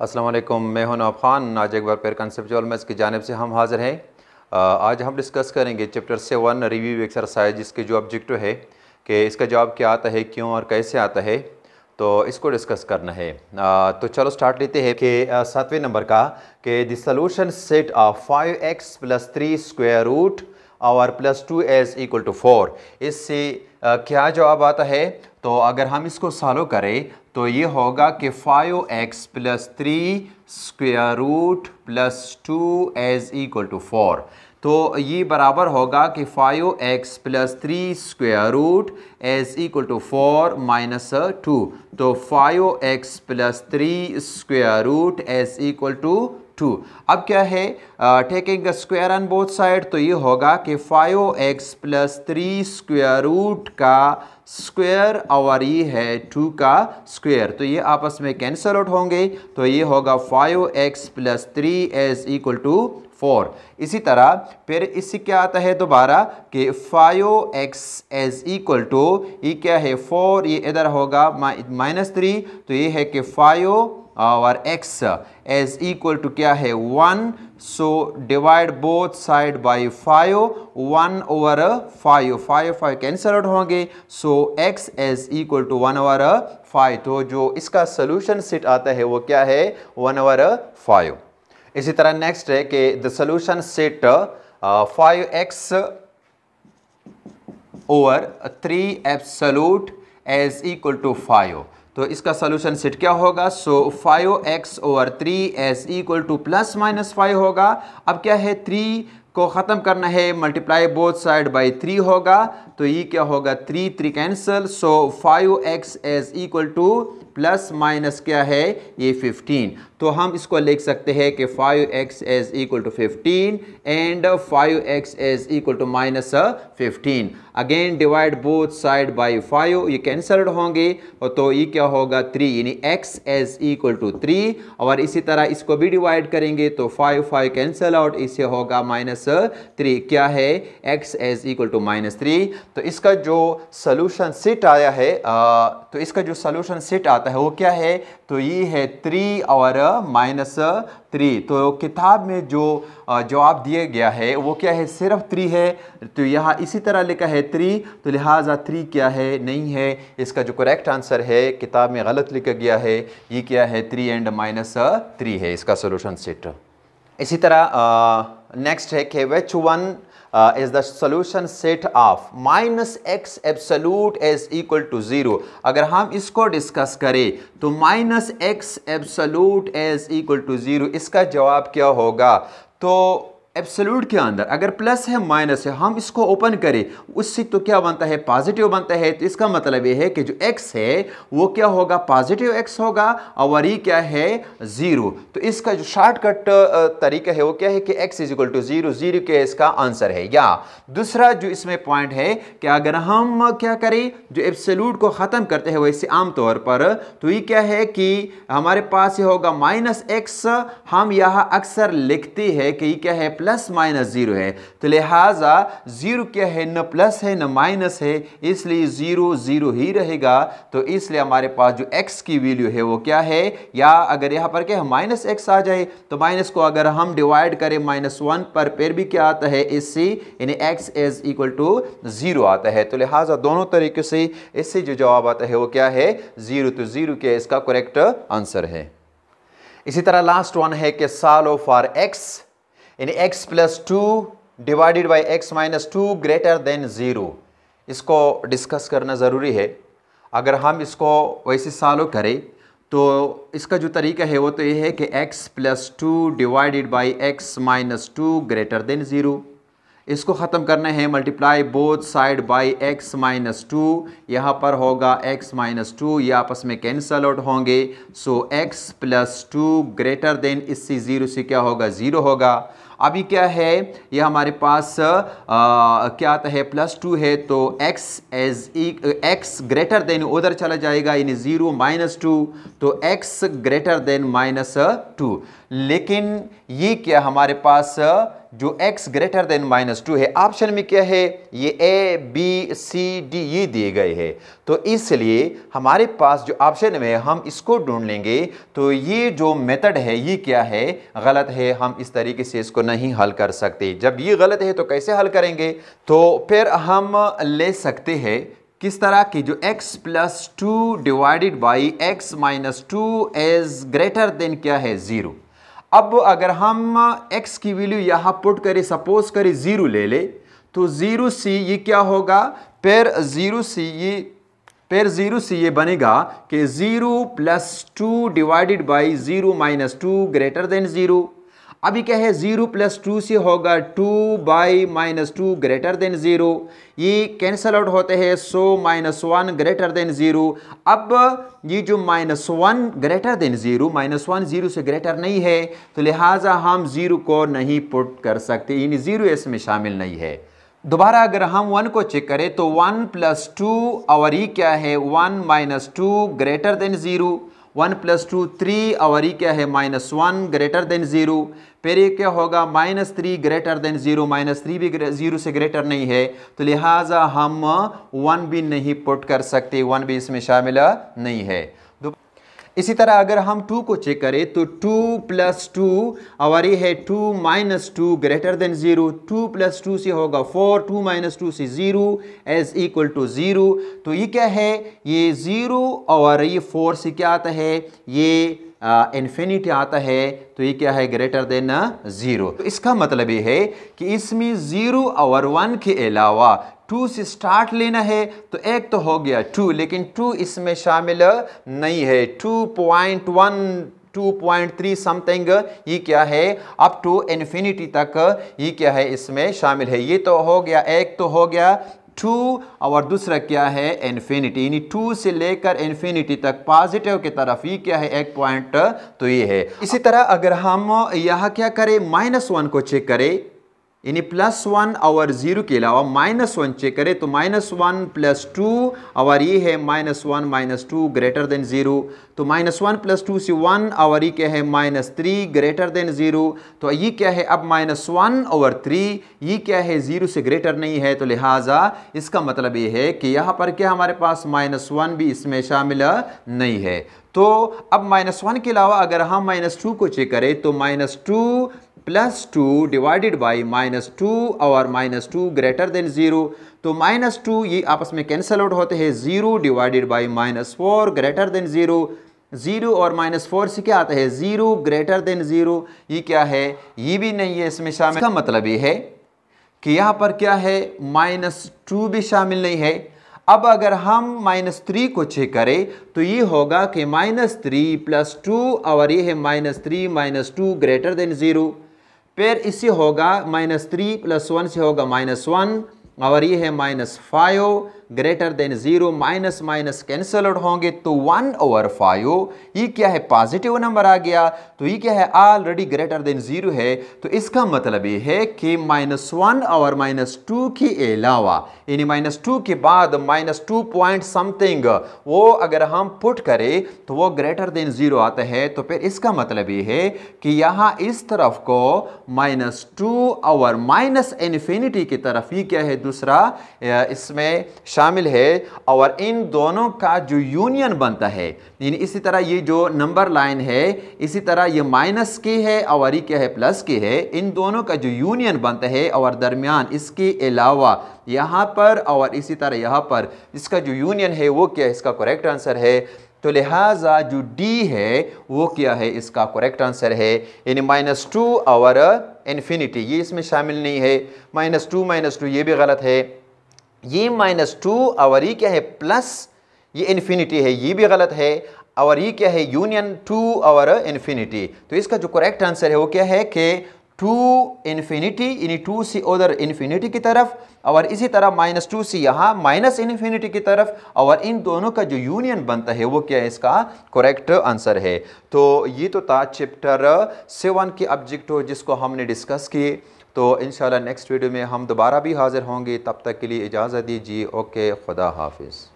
वालेकुम मैं हूं नवाब खान आज एक बार फिर कंसेप्चुअल मैथ्स की जानब से हम हाज़िर हैं आज हम डिस्कस करेंगे चैप्टर सेवन रिव्यू एक्सरसाइज इसके जो ऑब्जेक्टिव है कि इसका जवाब क्या आता है क्यों और कैसे आता है तो इसको डिस्कस करना है आ, तो चलो स्टार्ट लेते हैं कि सातवें नंबर का कि the solution set of five x plus three square root और plus two is equal to four इससे क्या जवाब आता है तो अगर हम इसको सॉलो करें तो ये होगा कि five x plus three square root plus two is equal to four तो ये बराबर होगा कि five x plus three square root is equal to four minus two तो five x plus three square root is equal to two अब क्या है taking square on both side तो ये होगा कि five x plus three square root का square और ये है टू का स्क्वायर तो ये आपस में कैंसल आउट होंगे तो ये होगा five x plus three is equal to four इसी तरह फिर इससे क्या आता है दोबारा कि five x is equal to ये क्या है फोर ये इधर होगा माइनस थ्री तो ये है कि फाइव और x एज इक्वल टू क्या है one so divide both side by five one over five five five cancel out होंगे so x is equal to one over five तो जो इसका सोल्यूशन सेट आता है वो क्या है वन ओवर फाइव इसी तरह नेक्स्ट है कि the solution set five x over three absolute is equal to five तो इसका सोल्यूशन सेट क्या होगा so five x over three is equal to plus minus five होगा अब क्या है थ्री को ख़त्म करना है multiply both side by three होगा तो ये क्या होगा three three cancel so five x is equal to plus minus क्या है ये फिफ्टीन तो हम इसको लिख सकते हैं कि five x is equal to fifteen and five x is equal to minus fifteen again divide both side by five ये कैंसल्ड होंगे तो ये क्या होगा थ्री यानी x is equal to three और इसी तरह इसको भी डिवाइड करेंगे तो फाइव फाइव कैंसल आउट इसे होगा माइनस माइनस थ्री क्या है x is equal to minus three तो इसका जो सोल्यूशन सेट आया है आ, तो इसका जो सोल्यूशन सेट आता है वो क्या है तो ये है थ्री और माइनस थ्री तो किताब में जो जवाब दिया गया है वो क्या है सिर्फ थ्री है तो यहाँ इसी तरह लिखा है थ्री तो लिहाजा थ्री क्या है नहीं है इसका जो करेक्ट आंसर है किताब में गलत लिखा गया है ये क्या है थ्री एंड माइनस थ्री है इसका सोल्यूशन सेट इसी तरह आ, नेक्स्ट है कि which one is the solution set of minus x absolute is equal to zero अगर हम इसको डिस्कस करें तो minus x absolute is equal to zero इसका जवाब क्या होगा तो एब्सोल्यूट के अंदर अगर प्लस है माइनस है हम इसको ओपन करें उससे तो क्या बनता है पॉजिटिव बनता है तो इसका मतलब ये है कि जो एक्स है वो क्या होगा पॉजिटिव एक्स होगा और ई क्या है ज़ीरो तो इसका जो शॉर्टकट तरीका है वो क्या है कि x is equal to zero zero के इसका आंसर है या दूसरा जो इसमें पॉइंट है कि अगर हम क्या करें जो एब्सोल्यूट को ख़त्म करते हैं वैसे आमतौर पर तो ये क्या है कि हमारे पास ये होगा माइनस एक्स हम यहाँ अक्सर लिखते हैं कि ये क्या है प्लस माइनस ज़ीरो है तो लिहाजा ज़ीरो क्या है न प्लस है न माइनस है इसलिए ज़ीरो ज़ीरो ही रहेगा तो इसलिए हमारे पास जो एक्स की वैल्यू है वो क्या है या अगर यहाँ पर क्या माइनस एक्स आ जाए तो माइनस को अगर हम डिवाइड करें माइनस वन पर फिर भी क्या आता है इससे यानी x is equal to zero आता है तो लिहाजा दोनों तरीके से इससे जो जवाब आता है वो क्या है ज़ीरो तो ज़ीरो क्या इसका करेक्ट आंसर है इसी तरह लास्ट वन है कि सालो फॉर एक्स यानी x plus two divided by x minus two greater than zero इसको डिस्कस करना ज़रूरी है अगर हम इसको वैसे सॉलो करें तो इसका जो तरीका है वो तो ये है कि x plus two divided by x minus two greater than zero इसको ख़त्म करना है multiply both side by x minus two यहाँ पर होगा एक्स माइनस टू ये आपस में कैंसल आउट होंगे so x plus two greater than इससे ज़ीरो से क्या होगा ज़ीरो होगा अभी क्या है ये हमारे पास आ, क्या आता है प्लस टू है तो x is x greater than उधर चला जाएगा यानी ज़ीरो माइनस टू तो x greater than minus two लेकिन ये क्या हमारे पास जो x greater than minus two है ऑप्शन में क्या है ये a, b, c, d ये दिए गए हैं तो इसलिए हमारे पास जो ऑप्शन में हम इसको ढूंढ लेंगे तो ये जो मेथड है ये क्या है गलत है हम इस तरीके से इसको नहीं हल कर सकते जब ये गलत है तो कैसे हल करेंगे तो फिर हम ले सकते हैं किस तरह की जो x plus two divided by x minus two is greater than क्या है ज़ीरो अब अगर हम x की वैल्यू यहाँ पुट करें सपोज करें ज़ीरो ले ले तो ज़ीरो सी ये क्या होगा पैर ज़ीरो सी ये पैर ज़ीरो सी ये बनेगा कि zero plus two divided by zero minus two greater than zero अभी क्या है ज़ीरो प्लस टू से होगा two by minus two greater than zero ये कैंसल आउट होते हैं so minus one greater than zero अब ये जो minus one greater than zero minus one zero से ग्रेटर नहीं है तो लिहाजा हम ज़ीरो को नहीं पुट कर सकते यानी ज़ीरो इसमें शामिल नहीं है दोबारा अगर हम वन को चेक करें तो वन प्लस टू और ये क्या है one minus two greater than zero one plus two three और ही क्या है minus one greater than zero फिर ये क्या होगा minus three greater than zero minus three भी ज़ीरो से ग्रेटर नहीं है तो लिहाजा हम वन भी नहीं पुट कर सकते वन भी इसमें शामिल नहीं है इसी तरह अगर हम टू को चेक करें तो टू प्लस टू और ये है two minus two greater than zero two plus two से होगा फोर टू माइनस टू से zero is equal to zero तो ये क्या है ये ज़ीरो और ये फोर से क्या आता है ये इन्फिनिटी आता है तो ये क्या है ग्रेटर देन ज़ीरो तो इसका मतलब ये है कि इसमें ज़ीरो और वन के अलावा टू से स्टार्ट लेना है तो एक तो हो गया टू लेकिन टू इसमें शामिल नहीं है two point one two point three something ये क्या है अप टू इन्फिनिटी तक ये क्या है इसमें शामिल है ये तो हो गया एक तो हो गया टू और दूसरा क्या है इन्फिनिटी यानी टू से लेकर इन्फिनिटी तक पॉजिटिव की तरफ ये क्या है एक पॉइंट तो ये है इसी तरह अगर हम यहाँ क्या करें माइनस वन को चेक करें यानी प्लस वन और ज़ीरो के अलावा माइनस वन चेक करें तो माइनस वन प्लस टू और ये है minus one minus two greater than zero तो माइनस वन प्लस टू से वन और ये क्या है minus three greater than zero तो ये क्या है अब माइनस वन और थ्री ये क्या है ज़ीरो से ग्रेटर नहीं है तो लिहाजा इसका मतलब ये है कि यहाँ पर क्या हमारे पास माइनस वन भी इसमें शामिल नहीं है तो अब माइनस वन के अलावा अगर हम माइनस टू को चेक करें तो minus two plus two divided by minus two और minus two greater than zero तो माइनस टू ये आपस में कैंसल आउट होते हैं zero divided by minus four greater than zero zero और माइनस फोर से क्या आता है ज़ीरो ग्रेटर देन ज़ीरो ये क्या है ये भी नहीं है इसमें शामिल का मतलब ये है कि यहाँ पर क्या है माइनस टू भी शामिल नहीं है अब अगर हम माइनस थ्री को चेक करें तो ये होगा कि माइनस थ्री प्लस टू और ये है minus three minus two greater than zero फिर इससे होगा माइनस थ्री प्लस वन से होगा माइनस वन और ये है minus five greater than zero minus minus cancel out होंगे तो वन ओवर फाइव ये क्या है पॉजिटिव नंबर आ गया तो ये क्या है ऑलरेडी ग्रेटर देन जीरो है तो इसका मतलब ये है कि माइनस वन और माइनस टू के अलावा यानी माइनस टू के बाद माइनस टू पॉइंट समथिंग वो अगर हम पुट करें तो वो ग्रेटर देन जीरो आता है तो फिर इसका मतलब ये है कि यहाँ इस तरफ को माइनस टू और माइनस इन्फिनिटी की तरफ ही क्या है दूसरा इसमें शामिल है और इन दोनों का जो यूनियन बनता है यानी इसी तरह ये जो नंबर लाइन है इसी तरह ये माइनस के है और ये क्या है प्लस के है इन दोनों का जो यूनियन बनता है और दरमियान इसके अलावा यहाँ पर और इसी तरह यहाँ पर इसका जो यूनियन है वो क्या है इसका करेक्ट आंसर है तो लिहाजा जो डी है वो क्या है इसका करेक्ट आंसर है यानी माइनस टू और इन्फिनिटी ये इसमें शामिल नहीं है माइनस टू माइनस टू ये भी गलत है ये माइनस टू और ये क्या है प्लस ये इन्फिनिटी है ये भी गलत है और ये e क्या है यूनियन टू और इन्फिनिटी तो इसका जो करेक्ट आंसर है वो क्या है कि टू इन्फिनिटी यानी टू सी उधर इन्फिनिटी की तरफ और इसी तरह माइनस टू सी यहाँ माइनस इन्फिनिटी की तरफ और इन दोनों का जो यूनियन बनता है वो क्या है इसका करेक्ट आंसर है तो ये तो था चैप्टर सेवन के ऑब्जेक्ट जिसको हमने डिस्कस किए तो इन नेक्स्ट वीडियो में हम दोबारा भी हाज़िर होंगे तब तक के लिए इजाज़त दीजिए ओके खुदा हाफिज़